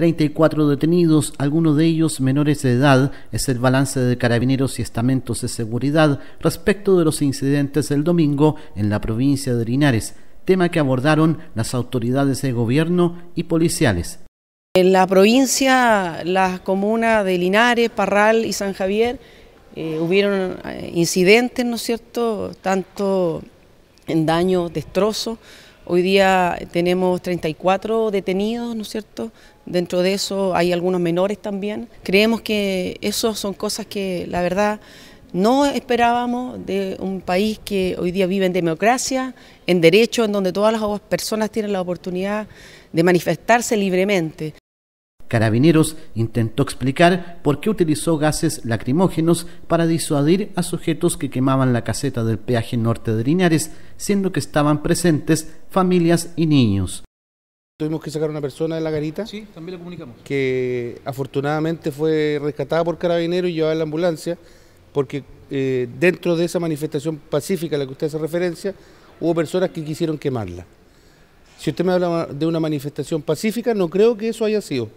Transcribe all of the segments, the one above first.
34 detenidos, algunos de ellos menores de edad, es el balance de carabineros y estamentos de seguridad respecto de los incidentes del domingo en la provincia de Linares, tema que abordaron las autoridades de gobierno y policiales. En la provincia, las comunas de Linares, Parral y San Javier eh, hubieron eh, incidentes, ¿no es cierto?, tanto en daño, destrozos Hoy día tenemos 34 detenidos, ¿no es cierto? Dentro de eso hay algunos menores también. Creemos que eso son cosas que la verdad no esperábamos de un país que hoy día vive en democracia, en derecho, en donde todas las personas tienen la oportunidad de manifestarse libremente. Carabineros intentó explicar por qué utilizó gases lacrimógenos para disuadir a sujetos que quemaban la caseta del peaje norte de Linares, siendo que estaban presentes familias y niños. Tuvimos que sacar a una persona de la garita. Sí, también la comunicamos. Que afortunadamente fue rescatada por carabineros y llevada a la ambulancia, porque eh, dentro de esa manifestación pacífica a la que usted hace referencia, hubo personas que quisieron quemarla. Si usted me habla de una manifestación pacífica, no creo que eso haya sido.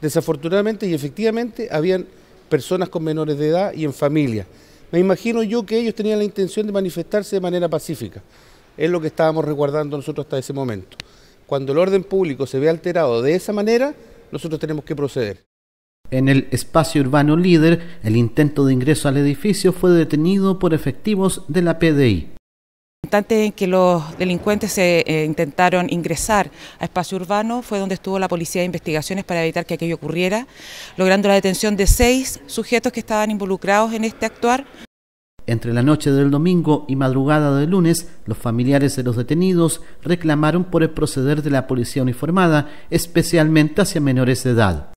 Desafortunadamente y efectivamente habían personas con menores de edad y en familia. Me imagino yo que ellos tenían la intención de manifestarse de manera pacífica. Es lo que estábamos resguardando nosotros hasta ese momento. Cuando el orden público se ve alterado de esa manera, nosotros tenemos que proceder. En el espacio urbano líder, el intento de ingreso al edificio fue detenido por efectivos de la PDI instante en que los delincuentes se eh, eh, intentaron ingresar a espacio urbano fue donde estuvo la policía de investigaciones para evitar que aquello ocurriera, logrando la detención de seis sujetos que estaban involucrados en este actuar. Entre la noche del domingo y madrugada del lunes, los familiares de los detenidos reclamaron por el proceder de la policía uniformada, especialmente hacia menores de edad.